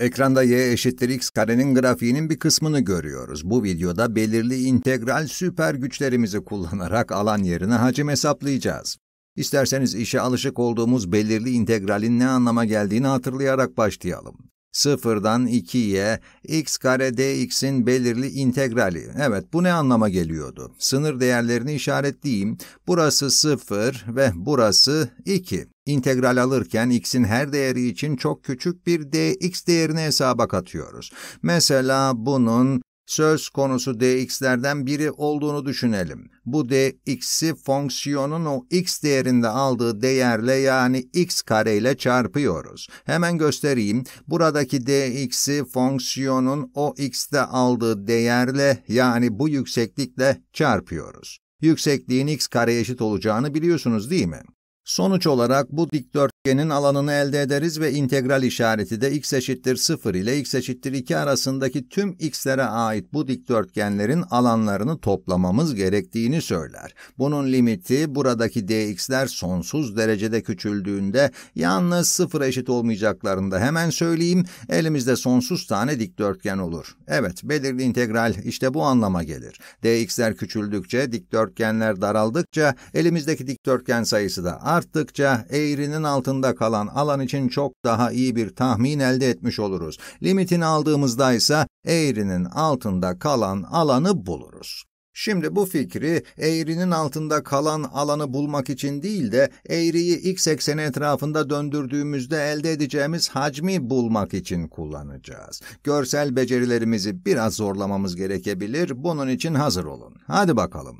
Ekranda y eşittir x karenin grafiğinin bir kısmını görüyoruz. Bu videoda belirli integral süper güçlerimizi kullanarak alan yerine hacim hesaplayacağız. İsterseniz işe alışık olduğumuz belirli integralin ne anlama geldiğini hatırlayarak başlayalım. Sıfırdan 2'ye x kare dx'in belirli integrali. Evet bu ne anlama geliyordu? Sınır değerlerini işaretleyeyim. Burası 0 ve burası 2. İntegral alırken x'in her değeri için çok küçük bir dx değerini hesaba katıyoruz. Mesela bunun söz konusu dx'lerden biri olduğunu düşünelim. Bu dx'i fonksiyonun o x değerinde aldığı değerle yani x kare ile çarpıyoruz. Hemen göstereyim. Buradaki dx'i fonksiyonun o x'te aldığı değerle yani bu yükseklikle çarpıyoruz. Yüksekliğin x kare eşit olacağını biliyorsunuz değil mi? Sonuç olarak bu dikdörtgen Genin alanını elde ederiz ve integral işareti de x eşittir 0 ile x eşittir 2 arasındaki tüm x'lere ait bu dikdörtgenlerin alanlarını toplamamız gerektiğini söyler. Bunun limiti buradaki dx'ler sonsuz derecede küçüldüğünde yalnız 0 eşit olmayacaklarında hemen söyleyeyim elimizde sonsuz tane dikdörtgen olur. Evet belirli integral işte bu anlama gelir. dx'ler küçüldükçe dikdörtgenler daraldıkça elimizdeki dikdörtgen sayısı da arttıkça eğrinin altında altında kalan alan için çok daha iyi bir tahmin elde etmiş oluruz. Limitini aldığımızda ise eğrinin altında kalan alanı buluruz. Şimdi bu fikri eğrinin altında kalan alanı bulmak için değil de eğriyi x ekseni etrafında döndürdüğümüzde elde edeceğimiz hacmi bulmak için kullanacağız. Görsel becerilerimizi biraz zorlamamız gerekebilir, bunun için hazır olun. Hadi bakalım.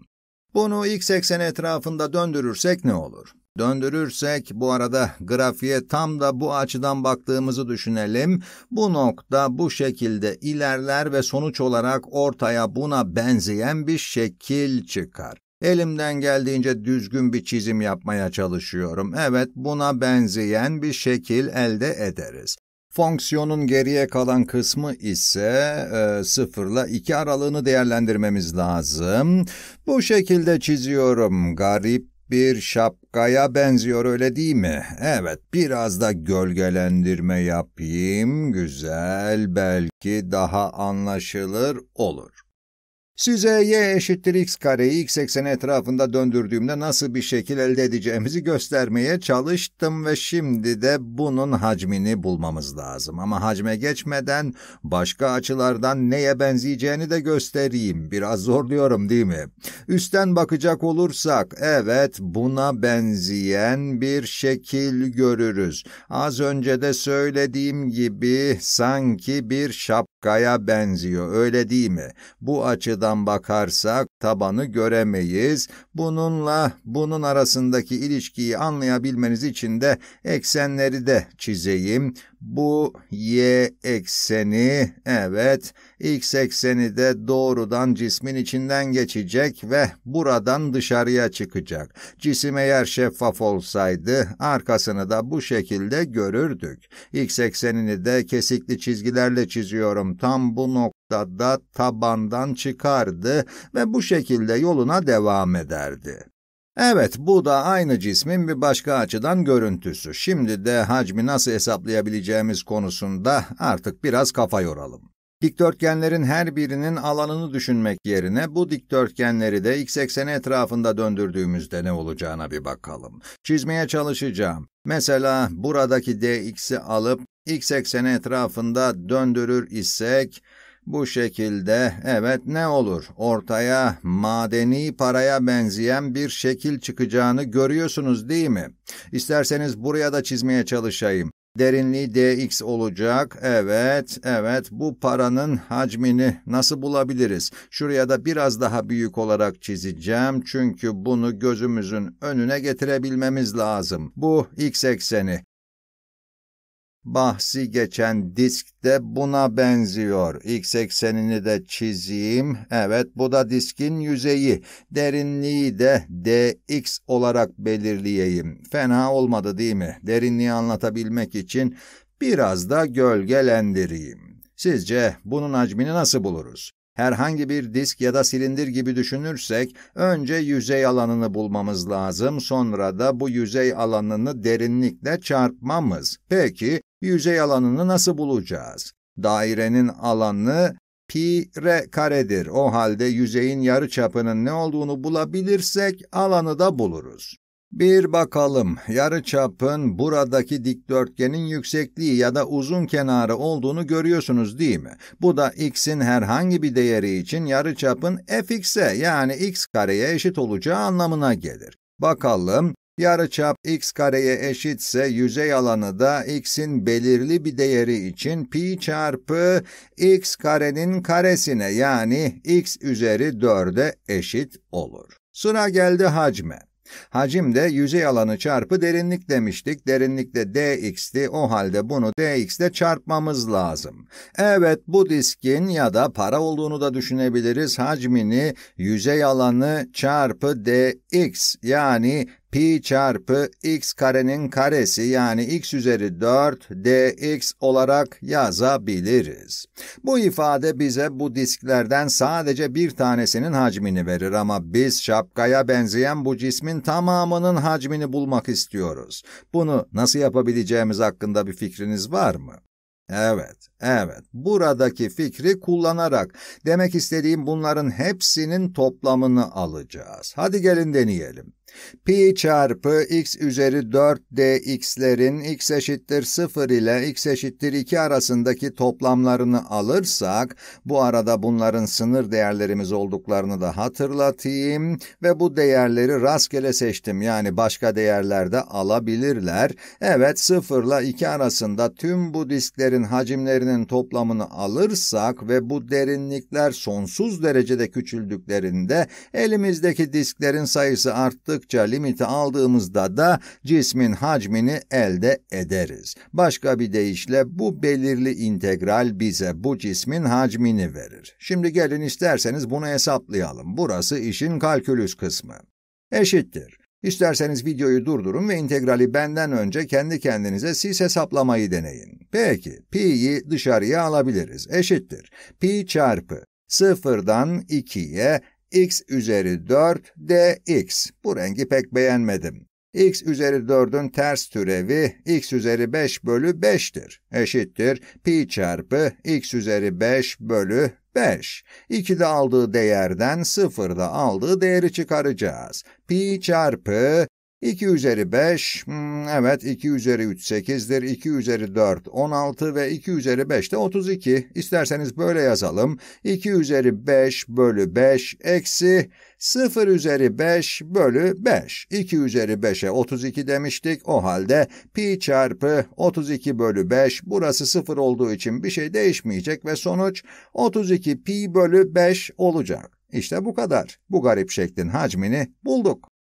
Bunu x ekseni etrafında döndürürsek ne olur? Döndürürsek bu arada grafiğe tam da bu açıdan baktığımızı düşünelim. Bu nokta bu şekilde ilerler ve sonuç olarak ortaya buna benzeyen bir şekil çıkar. Elimden geldiğince düzgün bir çizim yapmaya çalışıyorum. Evet buna benzeyen bir şekil elde ederiz. Fonksiyonun geriye kalan kısmı ise e, 0 ile 2 aralığını değerlendirmemiz lazım. Bu şekilde çiziyorum. Garip bir şapkaya benziyor öyle değil mi? Evet, biraz da gölgelendirme yapayım. Güzel, belki daha anlaşılır olur. Size y eşittir x kareyi x ekseni etrafında döndürdüğümde nasıl bir şekil elde edeceğimizi göstermeye çalıştım ve şimdi de bunun hacmini bulmamız lazım. Ama hacme geçmeden başka açılardan neye benzeyeceğini de göstereyim. Biraz zorluyorum değil mi? Üstten bakacak olursak evet buna benzeyen bir şekil görürüz. Az önce de söylediğim gibi sanki bir şap Hakka'ya benziyor, öyle değil mi? Bu açıdan bakarsak tabanı göremeyiz. Bununla bunun arasındaki ilişkiyi anlayabilmeniz için de eksenleri de çizeyim. Bu y ekseni, evet, x ekseni de doğrudan cismin içinden geçecek ve buradan dışarıya çıkacak. Cisim eğer şeffaf olsaydı arkasını da bu şekilde görürdük. X eksenini de kesikli çizgilerle çiziyorum. Tam bu nokta da tabandan çıkardı ve bu şekilde yoluna devam ederdi. Evet, bu da aynı cismin bir başka açıdan görüntüsü. Şimdi de hacmi nasıl hesaplayabileceğimiz konusunda artık biraz kafa yoralım. Dikdörtgenlerin her birinin alanını düşünmek yerine bu dikdörtgenleri de x ekseni etrafında döndürdüğümüzde ne olacağına bir bakalım. Çizmeye çalışacağım. Mesela buradaki dx'i alıp x ekseni etrafında döndürür isek bu şekilde evet ne olur ortaya madeni paraya benzeyen bir şekil çıkacağını görüyorsunuz değil mi? İsterseniz buraya da çizmeye çalışayım. Derinliği dx olacak. Evet, evet bu paranın hacmini nasıl bulabiliriz? Şuraya da biraz daha büyük olarak çizeceğim. Çünkü bunu gözümüzün önüne getirebilmemiz lazım. Bu x ekseni. Bahsi geçen disk de buna benziyor. X eksenini de çizeyim. Evet bu da diskin yüzeyi. Derinliği de dx olarak belirleyeyim. Fena olmadı değil mi? Derinliği anlatabilmek için biraz da gölgelendireyim. Sizce bunun hacmini nasıl buluruz? Herhangi bir disk ya da silindir gibi düşünürsek önce yüzey alanını bulmamız lazım, sonra da bu yüzey alanını derinlikle çarpmamız. Peki yüzey alanını nasıl bulacağız? Dairenin alanı pi r karedir. O halde yüzeyin yarı çapının ne olduğunu bulabilirsek alanı da buluruz. Bir bakalım yarı çapın buradaki dikdörtgenin yüksekliği ya da uzun kenarı olduğunu görüyorsunuz değil mi? Bu da x'in herhangi bir değeri için yarı çapın fx'e yani x kareye eşit olacağı anlamına gelir. Bakalım Yarıçap x kareye eşitse yüzey alanı da x'in belirli bir değeri için pi çarpı x karenin karesine yani x üzeri 4'e eşit olur. Sıra geldi hacme. Hacim de yüzey alanı çarpı derinlik demiştik. Derinlik de dx'ti. O halde bunu dx'le çarpmamız lazım. Evet bu diskin ya da para olduğunu da düşünebiliriz. Hacmini yüzey alanı çarpı dx yani pi çarpı x karenin karesi yani x üzeri 4 dx olarak yazabiliriz. Bu ifade bize bu disklerden sadece bir tanesinin hacmini verir ama biz şapkaya benzeyen bu cismin tamamının hacmini bulmak istiyoruz. Bunu nasıl yapabileceğimiz hakkında bir fikriniz var mı? Evet, evet. Buradaki fikri kullanarak demek istediğim bunların hepsinin toplamını alacağız. Hadi gelin deneyelim. Pi çarpı x üzeri 4dx'lerin x eşittir 0 ile x eşittir 2 arasındaki toplamlarını alırsak, bu arada bunların sınır değerlerimiz olduklarını da hatırlatayım ve bu değerleri rastgele seçtim. Yani başka değerlerde alabilirler. Evet 0 ile 2 arasında tüm bu disklerin hacimlerinin toplamını alırsak ve bu derinlikler sonsuz derecede küçüldüklerinde elimizdeki disklerin sayısı arttık Açtıkça limiti aldığımızda da cismin hacmini elde ederiz. Başka bir deyişle bu belirli integral bize bu cismin hacmini verir. Şimdi gelin isterseniz bunu hesaplayalım. Burası işin kalkülüs kısmı. Eşittir. İsterseniz videoyu durdurun ve integrali benden önce kendi kendinize siz hesaplamayı deneyin. Peki, pi'yi dışarıya alabiliriz. Eşittir. Pi çarpı 0'dan 2'ye x üzeri 4 dx. Bu rengi pek beğenmedim. x üzeri 4'ün ters türevi x üzeri 5 bölü 5'tir. Eşittir pi çarpı x üzeri 5 bölü 5. 2'de aldığı değerden 0'da aldığı değeri çıkaracağız. Pi çarpı 2 üzeri 5, hmm, evet 2 üzeri 3 8'dir, 2 üzeri 4 16 ve 2 üzeri 5 de 32. İsterseniz böyle yazalım. 2 üzeri 5 bölü 5 eksi 0 üzeri 5 bölü 5. 2 üzeri 5'e 32 demiştik. O halde pi çarpı 32 bölü 5 burası 0 olduğu için bir şey değişmeyecek ve sonuç 32 pi bölü 5 olacak. İşte bu kadar. Bu garip şeklin hacmini bulduk.